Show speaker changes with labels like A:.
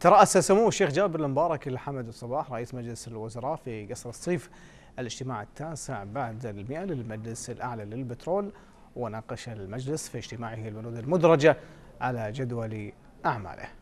A: ترأس سمو الشيخ جابر المبارك الحمد الصباح رئيس مجلس الوزراء في قصر الصيف الاجتماع التاسع بعد المئة للمجلس الأعلى للبترول وناقش المجلس في اجتماعه البنود المدرجة على جدول أعماله